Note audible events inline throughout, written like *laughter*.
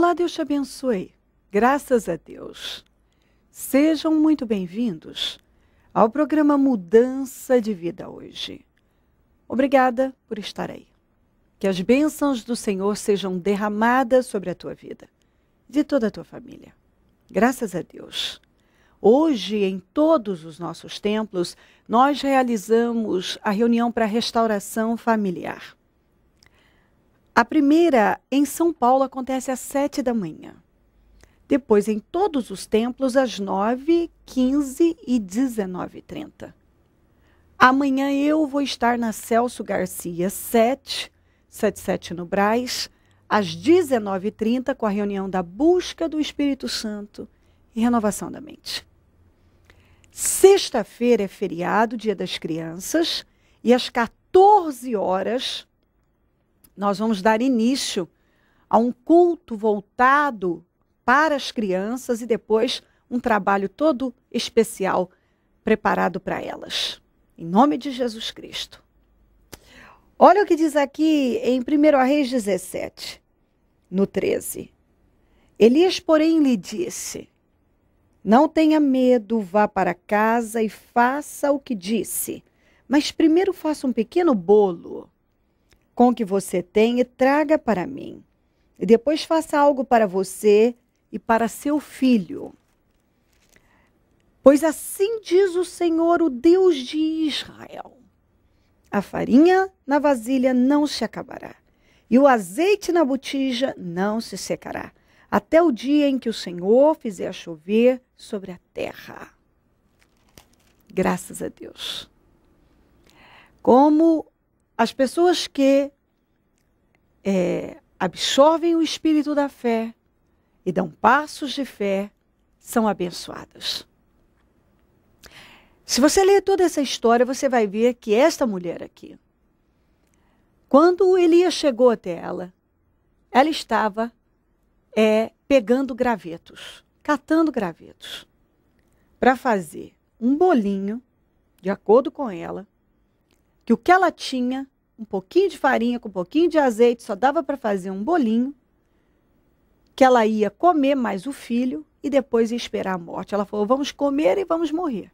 Olá, Deus te abençoe. Graças a Deus. Sejam muito bem-vindos ao programa Mudança de Vida hoje. Obrigada por estar aí. Que as bênçãos do Senhor sejam derramadas sobre a tua vida, de toda a tua família. Graças a Deus. Hoje, em todos os nossos templos, nós realizamos a reunião para a restauração familiar. A primeira em São Paulo acontece às 7 da manhã. Depois, em todos os templos, às 9, 15 e 19 30 Amanhã eu vou estar na Celso Garcia 7, 77 no Braz, às 19h30, com a reunião da busca do Espírito Santo e renovação da mente. Sexta-feira é feriado, dia das crianças, e às 14 horas nós vamos dar início a um culto voltado para as crianças e depois um trabalho todo especial preparado para elas. Em nome de Jesus Cristo. Olha o que diz aqui em 1 Reis 17, no 13. Elias, porém, lhe disse: Não tenha medo, vá para casa e faça o que disse, mas primeiro faça um pequeno bolo com o que você tem e traga para mim. E depois faça algo para você e para seu filho. Pois assim diz o Senhor, o Deus de Israel: a farinha na vasilha não se acabará, e o azeite na botija não se secará, até o dia em que o Senhor fizer chover sobre a terra. Graças a Deus. Como as pessoas que é, absorvem o espírito da fé e dão passos de fé são abençoadas. Se você ler toda essa história, você vai ver que esta mulher aqui, quando Elias chegou até ela, ela estava é, pegando gravetos, catando gravetos, para fazer um bolinho, de acordo com ela, que o que ela tinha um pouquinho de farinha com um pouquinho de azeite, só dava para fazer um bolinho, que ela ia comer mais o filho e depois ia esperar a morte. Ela falou: vamos comer e vamos morrer,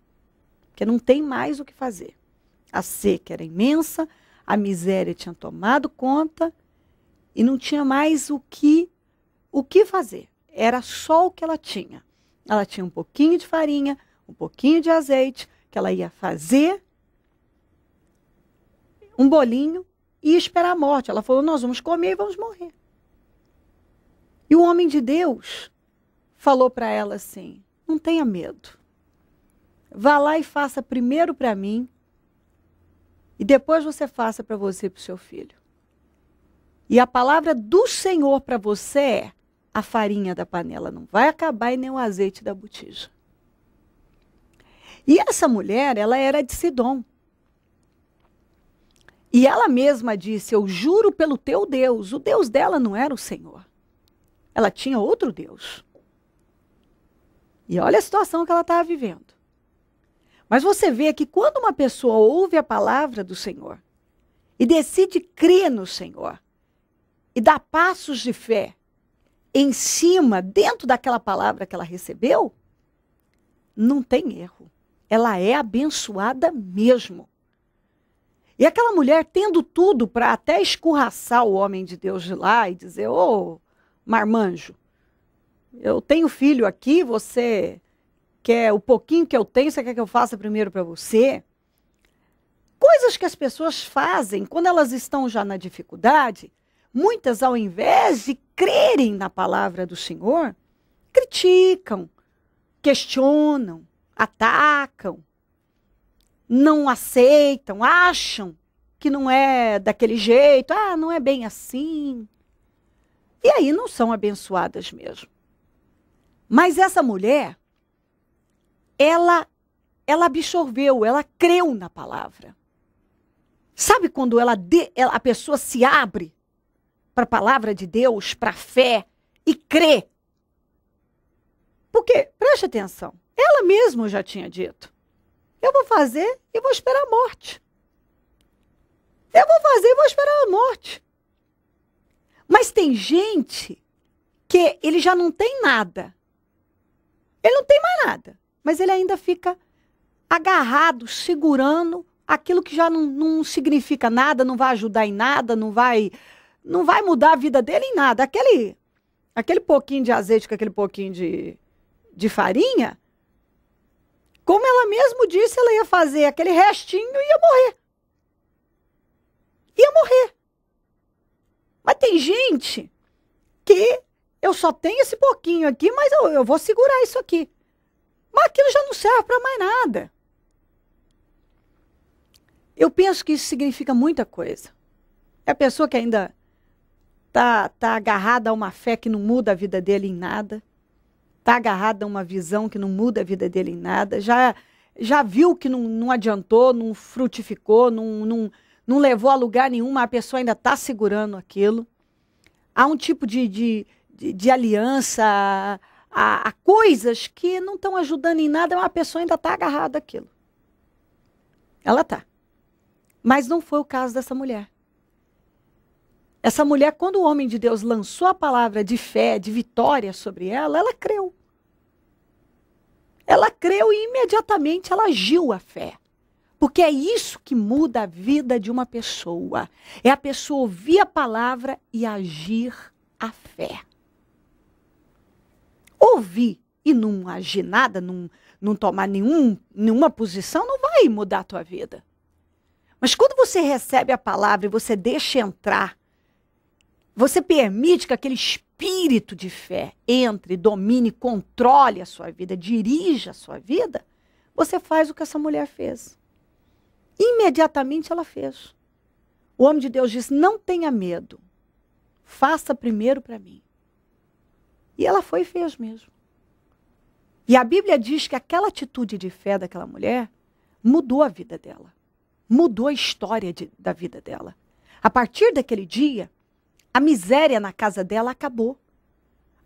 porque não tem mais o que fazer. A seca era imensa, a miséria tinha tomado conta e não tinha mais o que o que fazer. Era só o que ela tinha. Ela tinha um pouquinho de farinha, um pouquinho de azeite que ela ia fazer um bolinho e esperar a morte. Ela falou: Nós vamos comer e vamos morrer. E o homem de Deus falou para ela assim: Não tenha medo. Vá lá e faça primeiro para mim e depois você faça para você e para o seu filho. E a palavra do Senhor para você é: a farinha da panela não vai acabar e nem o azeite da botija. E essa mulher, ela era de Sidom. E ela mesma disse: Eu juro pelo teu Deus. O Deus dela não era o Senhor. Ela tinha outro Deus. E olha a situação que ela estava vivendo. Mas você vê que quando uma pessoa ouve a palavra do Senhor e decide crer no Senhor e dá passos de fé em cima, dentro daquela palavra que ela recebeu, não tem erro. Ela é abençoada mesmo. E aquela mulher tendo tudo para até escorraçar o homem de Deus de lá e dizer: Ô, oh, marmanjo, eu tenho filho aqui, você quer o pouquinho que eu tenho, você quer que eu faça primeiro para você? Coisas que as pessoas fazem quando elas estão já na dificuldade, muitas, ao invés de crerem na palavra do Senhor, criticam, questionam, atacam não aceitam, acham que não é daquele jeito, ah, não é bem assim. E aí não são abençoadas mesmo. Mas essa mulher, ela ela absorveu, ela creu na palavra. Sabe quando ela, de, ela a pessoa se abre para a palavra de Deus, para a fé e crê? Porque, preste atenção, ela mesma já tinha dito. Eu vou fazer e vou esperar a morte. Eu vou fazer e vou esperar a morte. Mas tem gente que ele já não tem nada. Ele não tem mais nada, mas ele ainda fica agarrado, segurando aquilo que já não, não significa nada, não vai ajudar em nada, não vai não vai mudar a vida dele em nada. Aquele aquele pouquinho de azeite com aquele pouquinho de, de farinha, como ela mesmo disse, ela ia fazer aquele restinho e ia morrer. Ia morrer. Mas tem gente que eu só tenho esse pouquinho aqui, mas eu, eu vou segurar isso aqui. Mas aquilo já não serve para mais nada. Eu penso que isso significa muita coisa. É a pessoa que ainda tá, tá agarrada a uma fé que não muda a vida dele em nada está agarrado a uma visão que não muda a vida dele em nada, já, já viu que não, não adiantou, não frutificou, não, não, não levou a lugar nenhum, a pessoa ainda está segurando aquilo. Há um tipo de, de, de, de aliança a, coisas que não estão ajudando em nada, mas a pessoa ainda está agarrada àquilo. Ela está. Mas não foi o caso dessa mulher. Essa mulher, quando o homem de Deus lançou a palavra de fé, de vitória sobre ela, ela creu. Ela creu e imediatamente ela agiu a fé. Porque é isso que muda a vida de uma pessoa. É a pessoa ouvir a palavra e agir a fé. Ouvir e não agir nada, não, não tomar nenhum, nenhuma posição, não vai mudar a tua vida. Mas quando você recebe a palavra e você deixa entrar, você permite que aquele espírito de fé entre, domine, controle a sua vida, dirija a sua vida? Você faz o que essa mulher fez. Imediatamente ela fez. O homem de Deus disse: Não tenha medo, faça primeiro para mim. E ela foi e fez mesmo. E a Bíblia diz que aquela atitude de fé daquela mulher mudou a vida dela, mudou a história de, da vida dela. A partir daquele dia, a miséria na casa dela acabou.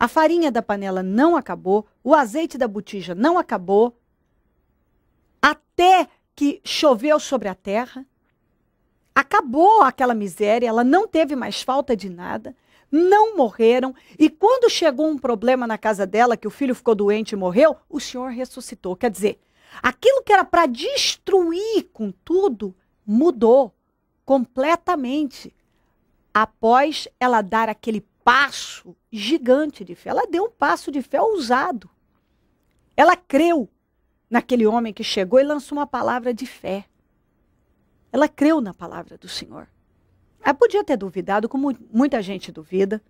A farinha da panela não acabou, o azeite da botija não acabou, até que choveu sobre a terra. Acabou aquela miséria, ela não teve mais falta de nada, não morreram. E quando chegou um problema na casa dela, que o filho ficou doente e morreu, o Senhor ressuscitou. Quer dizer, aquilo que era para destruir com tudo, mudou completamente após ela dar aquele passo gigante de fé. Ela deu um passo de fé ousado. Ela creu naquele homem que chegou e lançou uma palavra de fé. Ela creu na palavra do Senhor. Ela podia ter duvidado, como muita gente duvida.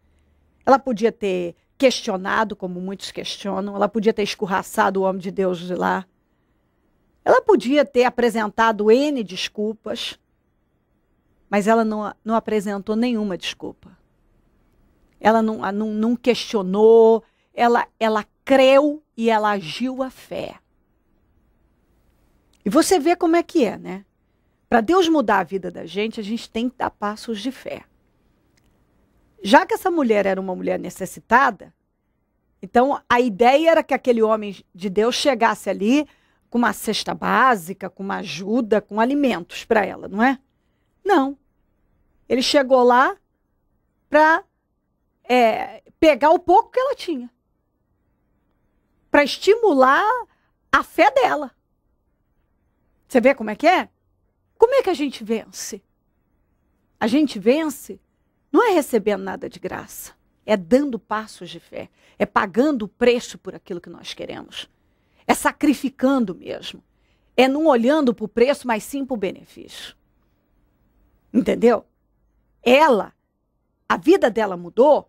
Ela podia ter questionado, como muitos questionam. Ela podia ter escorraçado o homem de Deus de lá. Ela podia ter apresentado N desculpas. Mas ela não, não apresentou nenhuma desculpa. Ela não, não, não questionou, ela, ela creu e ela agiu a fé. E você vê como é que é, né? Para Deus mudar a vida da gente, a gente tem que dar passos de fé. Já que essa mulher era uma mulher necessitada, então a ideia era que aquele homem de Deus chegasse ali com uma cesta básica, com uma ajuda, com alimentos para ela, não é? Não. Ele chegou lá para é, pegar o pouco que ela tinha, para estimular a fé dela. Você vê como é que é? Como é que a gente vence? A gente vence não é recebendo nada de graça, é dando passos de fé, é pagando o preço por aquilo que nós queremos, é sacrificando mesmo, é não olhando para o preço, mas sim para o benefício. Entendeu? Ela, a vida dela mudou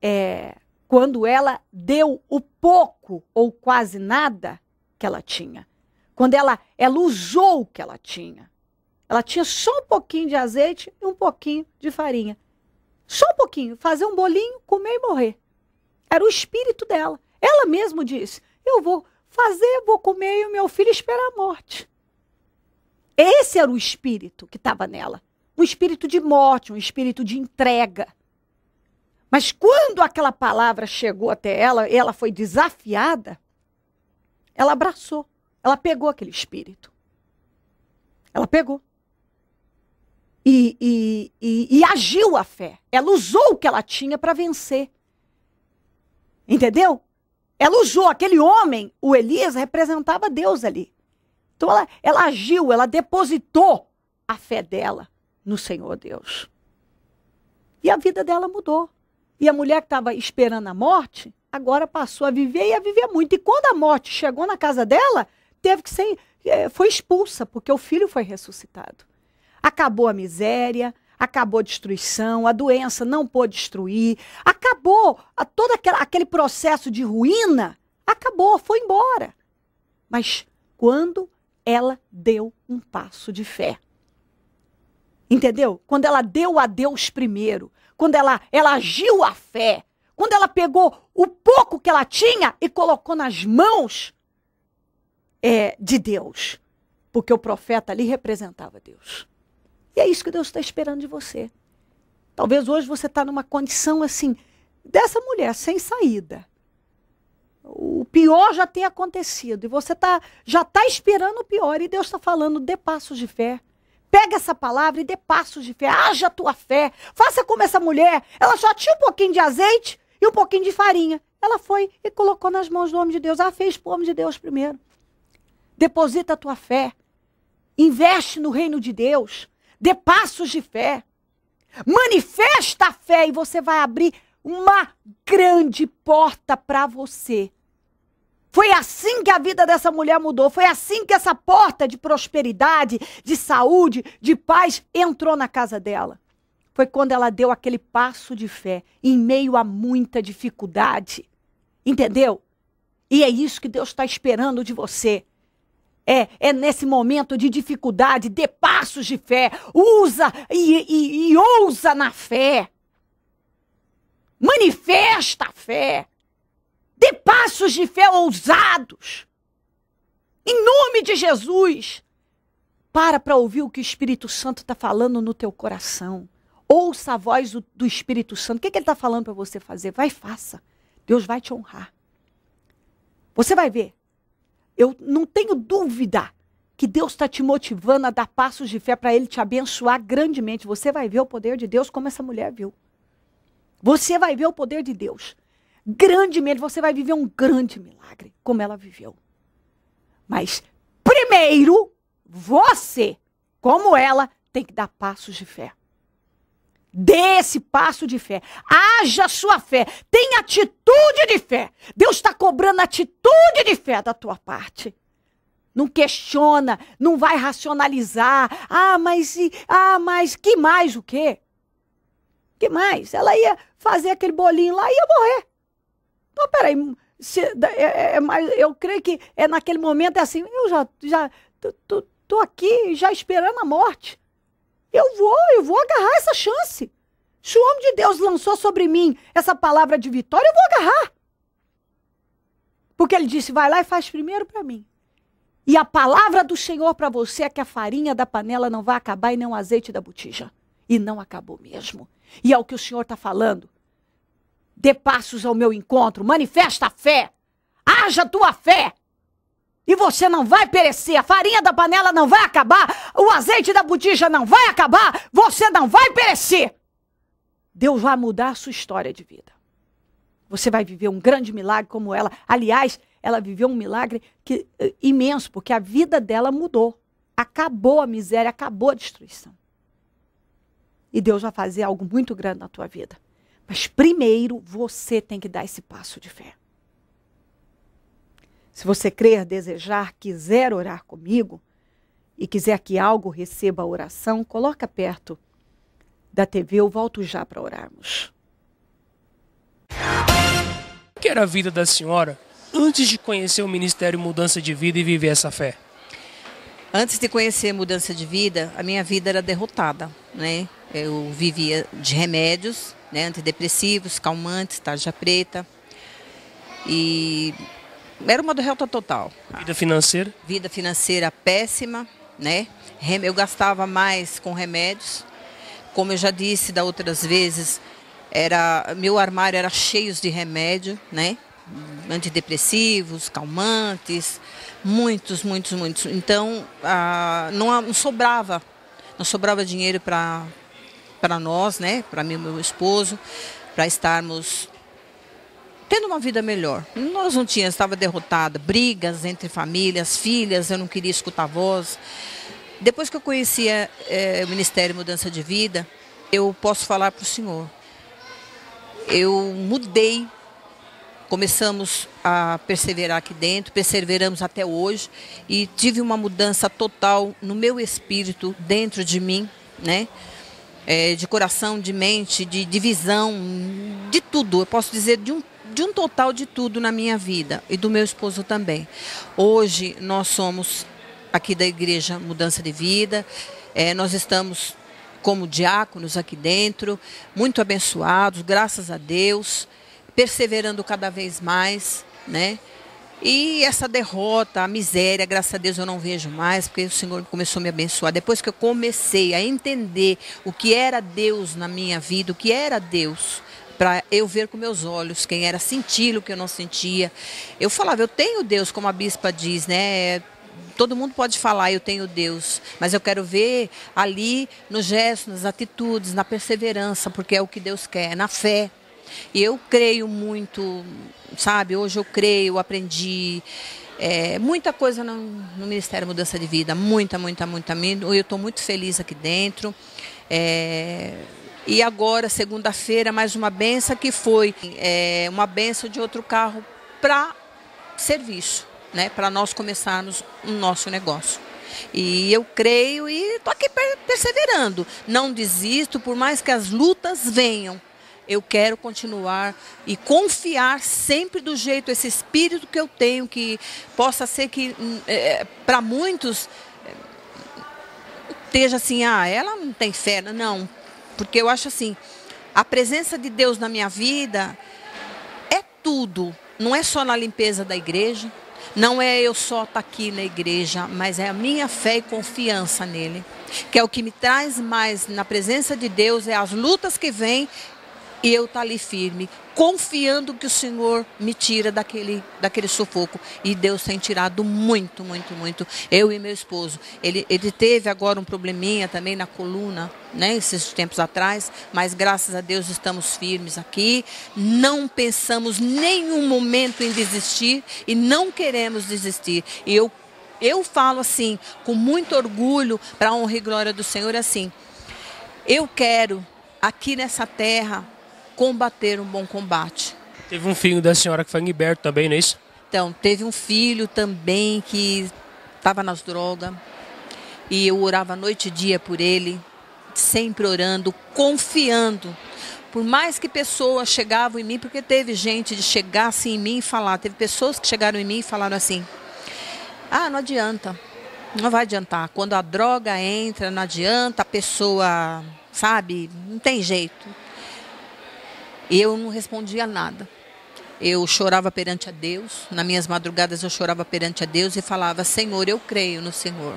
é, quando ela deu o pouco ou quase nada que ela tinha. Quando ela, ela usou o que ela tinha. Ela tinha só um pouquinho de azeite e um pouquinho de farinha. Só um pouquinho. Fazer um bolinho, comer e morrer. Era o espírito dela. Ela mesma disse: Eu vou fazer, vou comer e o meu filho espera a morte. Esse era o espírito que estava nela. Um espírito de morte, um espírito de entrega. Mas quando aquela palavra chegou até ela, ela foi desafiada, ela abraçou, ela pegou aquele espírito. Ela pegou. E, e, e, e agiu a fé. Ela usou o que ela tinha para vencer. Entendeu? Ela usou aquele homem, o Elias representava Deus ali. Então ela, ela agiu, ela depositou a fé dela no Senhor Deus. E a vida dela mudou. E a mulher que estava esperando a morte, agora passou a viver e a viver muito. E quando a morte chegou na casa dela, teve que ser, é, foi expulsa, porque o filho foi ressuscitado. Acabou a miséria, acabou a destruição, a doença não pôde destruir, acabou a, todo aquele, aquele processo de ruína, acabou, foi embora. Mas quando ela deu um passo de fé. Entendeu? Quando ela deu a Deus primeiro, quando ela, ela agiu a fé, quando ela pegou o pouco que ela tinha e colocou nas mãos é, de Deus. Porque o profeta ali representava Deus. E é isso que Deus está esperando de você. Talvez hoje você está numa condição assim, dessa mulher sem saída o pior já tem acontecido e você tá, já está esperando o pior e Deus está falando, dê passos de fé. Pega essa palavra e dê passos de fé. Haja a tua fé. Faça como essa mulher. Ela só tinha um pouquinho de azeite e um pouquinho de farinha. Ela foi e colocou nas mãos do homem de Deus. Ah, fez para o homem de Deus primeiro. Deposita a tua fé. Investe no reino de Deus. Dê passos de fé. Manifesta a fé e você vai abrir uma grande porta para você foi assim que a vida dessa mulher mudou. Foi assim que essa porta de prosperidade, de saúde, de paz entrou na casa dela. Foi quando ela deu aquele passo de fé em meio a muita dificuldade. Entendeu? E é isso que Deus está esperando de você. É, é nesse momento de dificuldade, dê passos de fé, usa e, e, e ousa na fé. Manifesta a fé. Dê passos de fé ousados. Em nome de Jesus. Para para ouvir o que o Espírito Santo está falando no teu coração. Ouça a voz do, do Espírito Santo. O que, que ele está falando para você fazer? Vai, faça. Deus vai te honrar. Você vai ver. Eu não tenho dúvida que Deus está te motivando a dar passos de fé para Ele te abençoar grandemente. Você vai ver o poder de Deus como essa mulher viu. Você vai ver o poder de Deus grandemente, você vai viver um grande milagre, como ela viveu. Mas primeiro, você, como ela, tem que dar passos de fé. Dê esse passo de fé. Haja sua fé. Tenha atitude de fé. Deus está cobrando atitude de fé da tua parte. Não questiona, não vai racionalizar. Ah, mas e, ah, mas que mais o quê? Que mais? Ela ia fazer aquele bolinho lá e ia morrer. Não, peraí, se, é, é, é mas eu creio que é naquele momento é assim, eu já, já tô, tô, tô aqui já esperando a morte. Eu vou, eu vou agarrar essa chance. Se o homem de Deus lançou sobre mim essa palavra de vitória, eu vou agarrar. Porque ele disse: vai lá e faz primeiro para mim. E a palavra do Senhor para você é que a farinha da panela não vai acabar e nem o azeite da botija. E não acabou mesmo. E é o que o Senhor está falando. Dê passos ao meu encontro, manifesta a fé, haja tua fé. E você não vai perecer, a farinha da panela não vai acabar, o azeite da botija não vai acabar, você não vai perecer. Deus vai mudar a sua história de vida. Você vai viver um grande milagre como ela. Aliás, ela viveu um milagre que, eh, imenso, porque a vida dela mudou. Acabou a miséria, acabou a destruição. E Deus vai fazer algo muito grande na tua vida. Mas primeiro você tem que dar esse passo de fé. Se você crer, desejar, quiser orar comigo e quiser que algo receba a oração, coloca perto da TV, eu volto já para orarmos. O que era a vida da senhora antes de conhecer o Ministério Mudança de Vida e viver essa fé? Antes de conhecer Mudança de Vida, a minha vida era derrotada né? Eu vivia de remédios, né? Antidepressivos, calmantes, tarja preta. E era uma derrota total. Vida financeira? Vida financeira péssima, né? Eu gastava mais com remédios. Como eu já disse da outras vezes, era meu armário era cheio de remédio, né? Antidepressivos, calmantes, muitos, muitos, muitos. Então, ah, não, não sobrava não sobrava dinheiro para nós, né? Para mim e meu esposo, para estarmos tendo uma vida melhor. Nós não tínhamos, estava derrotada, brigas entre famílias, filhas, eu não queria escutar voz. Depois que eu conhecia é, eh, eh, o Ministério Mudança de Vida, eu posso falar para o senhor. Eu mudei começamos a perseverar aqui dentro, perseveramos até hoje e tive uma mudança total no meu espírito, dentro de mim, né? É, de coração, de mente, de, de visão, de tudo. Eu posso dizer de um, de um total de tudo na minha vida e do meu esposo também. Hoje nós somos aqui da igreja Mudança de Vida, é, nós estamos como diáconos aqui dentro, muito abençoados, graças a Deus perseverando cada vez mais, né? E essa derrota, a miséria, graças a Deus eu não vejo mais, porque o Senhor começou a me abençoar. Depois que eu comecei a entender o que era Deus na minha vida, o que era Deus, para eu ver com meus olhos quem era, sentir o que eu não sentia. Eu falava, eu tenho Deus, como a bispa diz, né? Todo mundo pode falar, eu tenho Deus, mas eu quero ver ali nos gestos, nas atitudes, na perseverança, porque é o que Deus quer, é na fé, e eu creio muito, sabe? Hoje eu creio, aprendi. É, muita coisa no, no, Ministério Mudança de Vida, muita, muita, muita. Eu estou muito feliz aqui dentro. É, e agora, segunda-feira, mais uma benção que foi é, uma benção de outro carro para serviço, né? para nós começarmos o nosso negócio. E eu creio e estou aqui perseverando. Não desisto, por mais que as lutas venham eu quero continuar e confiar sempre do jeito, esse espírito que eu tenho, que possa ser que hum, é, é para muitos esteja assim, ah, ela não tem fé, né? não. Porque eu acho assim, a presença de Deus na minha vida é tudo. Não é só na limpeza da igreja, não é eu só estar tá aqui na igreja, mas é a minha fé e confiança nele. Que é o que me traz mais na presença de Deus, é as lutas que vêm, e eu estar tá ali firme, confiando que o Senhor me tira daquele, daquele sufoco. E Deus tem tirado muito, muito, muito. Eu e meu esposo. Ele, ele teve agora um probleminha também na coluna, né, esses tempos atrás, mas graças a Deus estamos firmes aqui. Não pensamos nenhum momento em desistir e não queremos desistir. E eu, eu falo assim, com muito orgulho, para a honra e glória do Senhor, assim. Eu quero aqui nessa terra combater um bom combate. Teve um filho da senhora que foi liberto também, não é isso? Então, teve um filho também que estava nas drogas e eu orava noite e dia por ele, sempre orando, confiando. Por mais que pessoas chegavam em mim, porque teve gente de chegar assim em mim e falar, teve pessoas que chegaram em mim e falaram assim: ah, não adianta, não vai adiantar. Quando a droga entra, não adianta, a pessoa, sabe, não tem jeito. Eu não respondia nada. Eu chorava perante a Deus, nas minhas madrugadas eu chorava perante a Deus e falava: Senhor, eu creio no Senhor.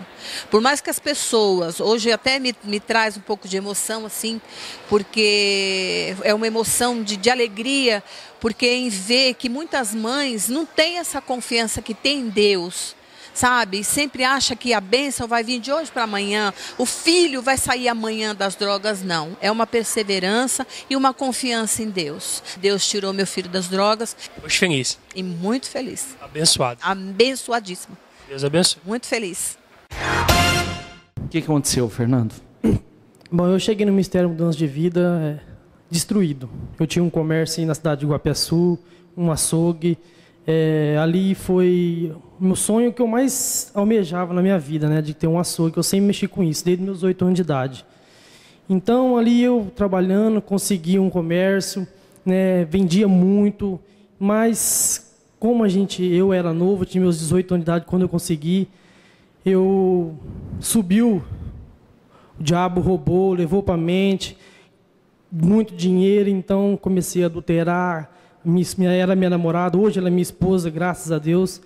Por mais que as pessoas, hoje até me, me traz um pouco de emoção, assim, porque é uma emoção de, de alegria, porque em ver que muitas mães não têm essa confiança que tem em Deus sabe? Sempre acha que a bênção vai vir de hoje para amanhã, o filho vai sair amanhã das drogas, não. É uma perseverança e uma confiança em Deus. Deus tirou meu filho das drogas. Hoje feliz. E muito feliz. Abençoado. Abençoadíssimo. Deus abençoe. Muito feliz. O que aconteceu, Fernando? *clears throat* Bom, eu cheguei no Ministério Mudança de Vida é, destruído. Eu tinha um comércio na cidade de Guapiaçu, um açougue, é, ali foi o meu sonho que eu mais almejava na minha vida, né? De ter um açougue, que eu sempre mexi com isso, desde meus oito anos de idade. Então, ali eu trabalhando, consegui um comércio, né? Vendia muito, mas como a gente, eu era novo, tinha meus 18 anos de idade quando eu consegui, eu subiu, o diabo roubou, levou para a mente, muito dinheiro, então comecei a adulterar, minha, era minha namorada, hoje ela é minha esposa, graças a Deus.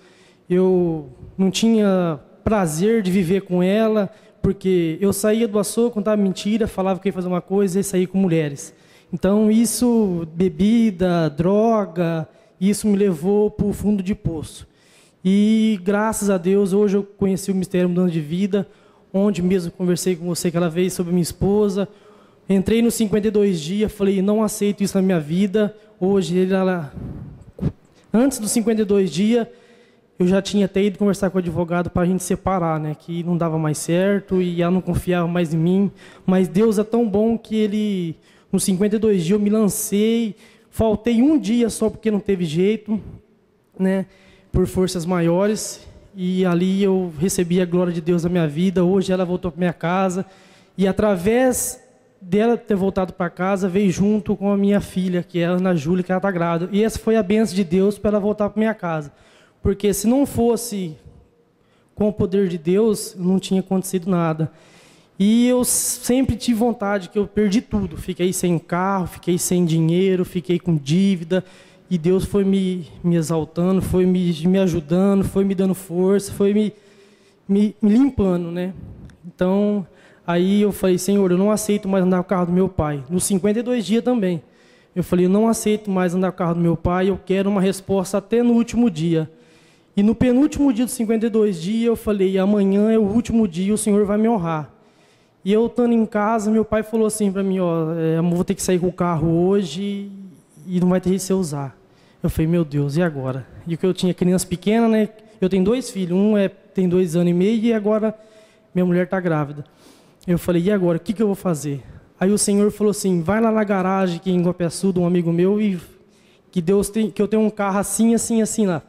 Eu não tinha prazer de viver com ela, porque eu saía do açougue, contava mentira, falava que ia fazer uma coisa e saía com mulheres. Então, isso, bebida, droga, isso me levou para o fundo de poço. E graças a Deus, hoje eu conheci o Mistério Mudando de Vida, onde mesmo conversei com você aquela vez sobre minha esposa. Entrei nos 52 dias, falei, não aceito isso na minha vida, hoje, ele ela, antes dos 52 dias, eu já tinha até ido conversar com o advogado para a gente separar, né? Que não dava mais certo e ela não confiava mais em mim. Mas Deus é tão bom que ele, nos 52 dias, eu me lancei. Faltei um dia só porque não teve jeito, né? Por forças maiores. E ali eu recebi a glória de Deus na minha vida. Hoje ela voltou para minha casa. E através dela ter voltado para casa veio junto com a minha filha, que é a Ana Júlia, que ela está grávida. E essa foi a benção de Deus para ela voltar para minha casa. Porque se não fosse com o poder de Deus, não tinha acontecido nada. E eu sempre tive vontade, que eu perdi tudo. Fiquei sem carro, fiquei sem dinheiro, fiquei com dívida. E Deus foi me, me exaltando, foi me, me ajudando, foi me dando força, foi me, me, me limpando, né? Então, Aí eu falei, Senhor, eu não aceito mais andar com o carro do meu pai. Nos 52 dias também. Eu falei, eu não aceito mais andar com o carro do meu pai, eu quero uma resposta até no último dia. E no penúltimo dia dos 52 dias, eu falei, amanhã é o último dia, o Senhor vai me honrar. E eu estando em casa, meu pai falou assim para mim, ó, eu eh, vou ter que sair com o carro hoje e não vai ter jeito de usar. Eu falei, meu Deus, e agora? E o que eu tinha criança pequena, né? Eu tenho dois filhos, um é, tem dois anos e meio e agora minha mulher está grávida. Eu falei, e agora? O que, que eu vou fazer? Aí o Senhor falou assim: vai lá na garagem que em Guapiaçu, de um amigo meu, e que Deus tem, que eu tenho um carro assim, assim, assim lá.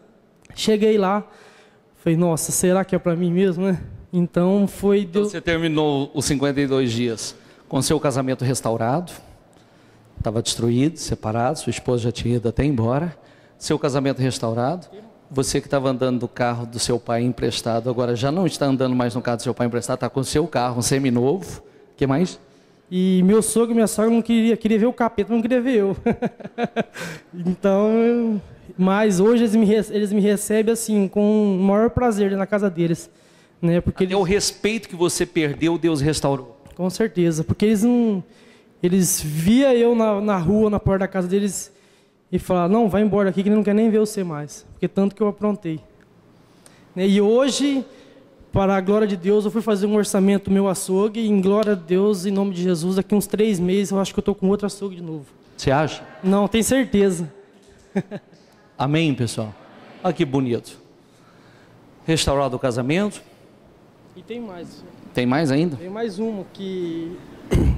Cheguei lá, falei, nossa, será que é para mim mesmo, né? Então foi então Deus. você terminou os 52 dias com seu casamento restaurado, estava destruído, separado, sua esposa já tinha ido até embora, seu casamento restaurado você que estava andando no carro do seu pai emprestado, agora já não está andando mais no carro do seu pai emprestado, está com o seu carro, um seminovo. O que mais? E meu sogro e minha sogra não queria, queria ver o capeta, não queria ver eu. *laughs* então, mas hoje eles me, eles me recebem assim, com o maior prazer na casa deles. Né? Porque Até eles... o respeito que você perdeu, Deus restaurou. Com certeza, porque eles não. Eles via eu na, na rua, na porta da casa deles, e falar: não, vai embora aqui que ele não quer nem ver você mais, porque tanto que eu aprontei. Né, e hoje, para a glória de Deus, eu fui fazer um orçamento do meu açougue, e em glória a Deus, em nome de Jesus, daqui uns três meses eu acho que eu estou com outro açougue de novo. Você acha? Não, tenho certeza. *laughs* Amém, pessoal? Olha ah, que bonito. Restaurado o casamento. E tem mais. Tem mais ainda? Tem mais uma que. *coughs*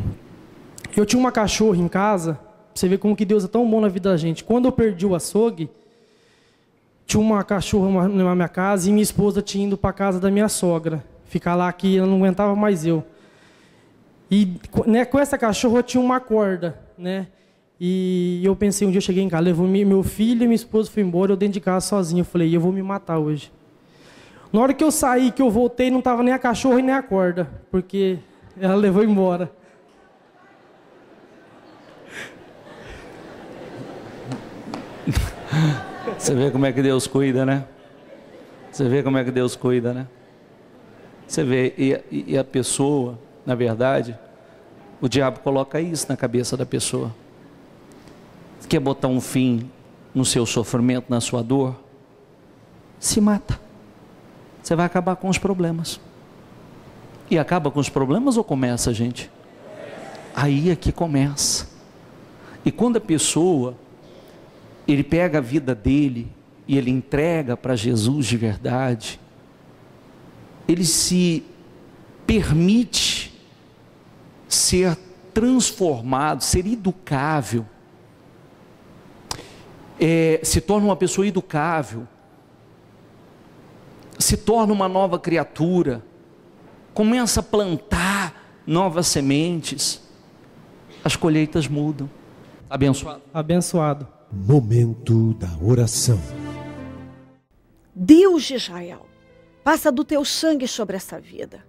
Eu tinha uma cachorra em casa você vê como que Deus é tão bom na vida da gente. Quando eu perdi o açougue, tinha uma cachorra na minha casa e minha esposa tinha ido para casa da minha sogra. Ficar lá que ela não aguentava mais eu. E né, com essa cachorra tinha uma corda, né? E eu pensei, um dia eu cheguei em casa, levou meu filho e minha esposa foi embora, eu dentro de casa sozinho. Eu falei, eu vou me matar hoje. Na hora que eu saí, que eu voltei, não estava nem a cachorra e nem a corda, porque ela levou embora. *laughs* Você vê como é que Deus cuida, né? Você vê como é que Deus cuida, né? Você vê, e, e a pessoa, na verdade, o diabo coloca isso na cabeça da pessoa. Quer botar um fim no seu sofrimento, na sua dor? Se mata. Você vai acabar com os problemas. E acaba com os problemas ou começa, gente? Aí é que começa. E quando a pessoa ele pega a vida dele e ele entrega para Jesus de verdade, ele se permite ser transformado, ser educável, é, se torna uma pessoa educável, se torna uma nova criatura, começa a plantar novas sementes, as colheitas mudam. Abençoado. Abençoado. Momento da oração. Deus de Israel, passa do teu sangue sobre essa vida.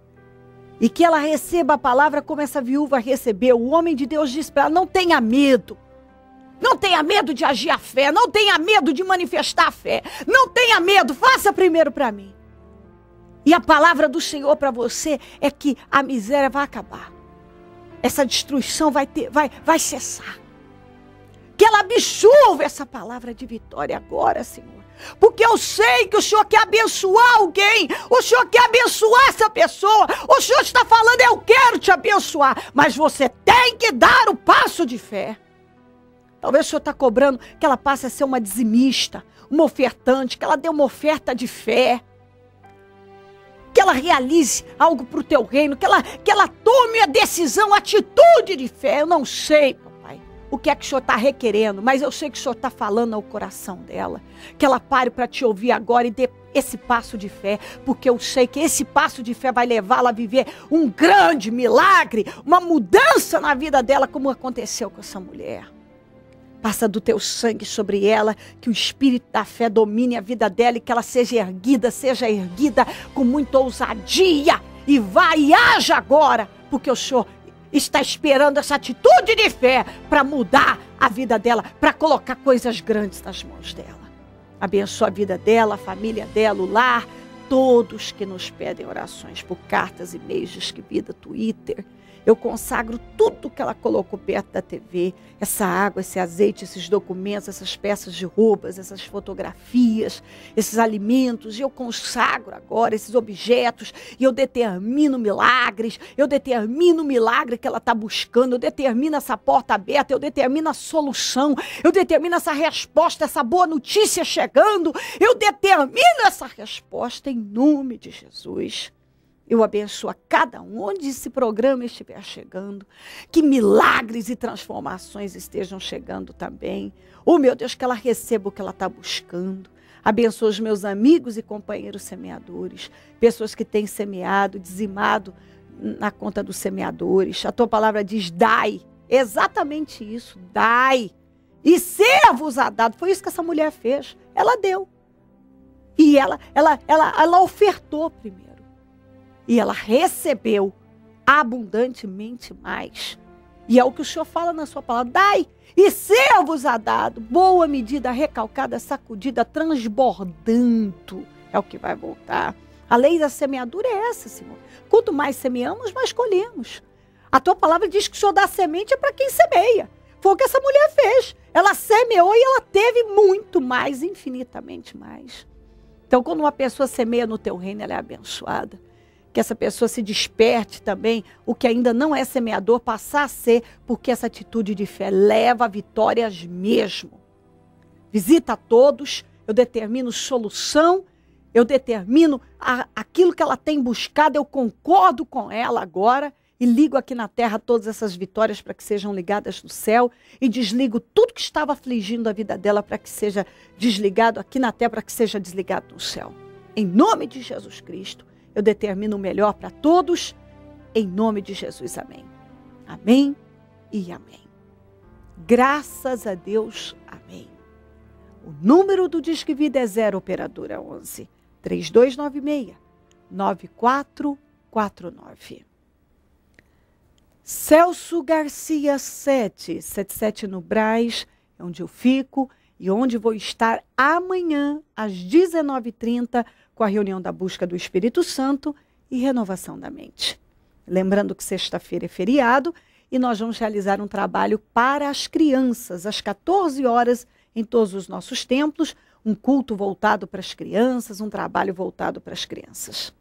E que ela receba a palavra como essa viúva recebeu. O homem de Deus diz para ela: não tenha medo. Não tenha medo de agir a fé. Não tenha medo de manifestar a fé. Não tenha medo. Faça primeiro para mim. E a palavra do Senhor para você é que a miséria vai acabar. Essa destruição vai, ter, vai, vai cessar que ela absorva essa palavra de vitória agora, Senhor. Porque eu sei que o Senhor quer abençoar alguém, o Senhor quer abençoar essa pessoa, o Senhor está falando, eu quero te abençoar, mas você tem que dar o passo de fé. Talvez o Senhor está cobrando que ela passe a ser uma dizimista, uma ofertante, que ela dê uma oferta de fé que ela realize algo para o teu reino, que ela, que ela tome a decisão, a atitude de fé. Eu não sei, o que é que o senhor está requerendo, mas eu sei que o senhor está falando ao coração dela. Que ela pare para te ouvir agora e dê esse passo de fé, porque eu sei que esse passo de fé vai levá-la a viver um grande milagre, uma mudança na vida dela, como aconteceu com essa mulher. Passa do teu sangue sobre ela, que o espírito da fé domine a vida dela e que ela seja erguida, seja erguida com muita ousadia e vá e haja agora, porque o Senhor está esperando essa atitude de fé para mudar a vida dela, para colocar coisas grandes nas mãos dela. Abençoa a vida dela, a família dela, o lar, todos que nos pedem orações por cartas, e-mails, disque vida, Twitter. Eu consagro tudo que ela colocou perto da TV: essa água, esse azeite, esses documentos, essas peças de roupas, essas fotografias, esses alimentos. E eu consagro agora esses objetos e eu determino milagres. Eu determino o milagre que ela está buscando. Eu determino essa porta aberta. Eu determino a solução. Eu determino essa resposta, essa boa notícia chegando. Eu determino essa resposta em nome de Jesus. Eu abençoo a cada um, onde esse programa estiver chegando, que milagres e transformações estejam chegando também. Oh, meu Deus, que ela receba o que ela está buscando. Abençoa os meus amigos e companheiros semeadores, pessoas que têm semeado, dizimado na conta dos semeadores. A tua palavra diz: dai. Exatamente isso, dai. E ser-vos a dado. Foi isso que essa mulher fez. Ela deu. E ela, ela, ela, ela ofertou primeiro e ela recebeu abundantemente mais. E é o que o Senhor fala na sua palavra: dai, e ser-vos-á dado, boa medida, recalcada, sacudida, transbordando. É o que vai voltar. A lei da semeadura é essa, Senhor. Quanto mais semeamos, mais colhemos. A tua palavra diz que o Senhor dá semente para quem semeia. Foi o que essa mulher fez. Ela semeou e ela teve muito mais, infinitamente mais. Então, quando uma pessoa semeia no teu reino, ela é abençoada que essa pessoa se desperte também, o que ainda não é semeador passar a ser, porque essa atitude de fé leva a vitórias mesmo. Visita a todos, eu determino solução, eu determino a, aquilo que ela tem buscado, eu concordo com ela agora e ligo aqui na terra todas essas vitórias para que sejam ligadas no céu e desligo tudo que estava afligindo a vida dela para que seja desligado aqui na terra, para que seja desligado no céu. Em nome de Jesus Cristo eu determino o melhor para todos, em nome de Jesus. Amém. Amém e amém. Graças a Deus. Amém. O número do Disque Vida é 0 operadora 11 3296 9449. Celso Garcia 7, 77 no Braz, é onde eu fico e onde vou estar amanhã às 19h30 com a reunião da busca do Espírito Santo e renovação da mente. Lembrando que sexta-feira é feriado e nós vamos realizar um trabalho para as crianças, às 14 horas, em todos os nossos templos, um culto voltado para as crianças, um trabalho voltado para as crianças.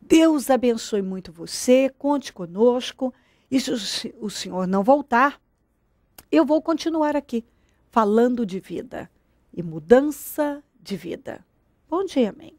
Deus abençoe muito você, conte conosco. E se o senhor não voltar, eu vou continuar aqui falando de vida e mudança de vida. Bom dia, amém.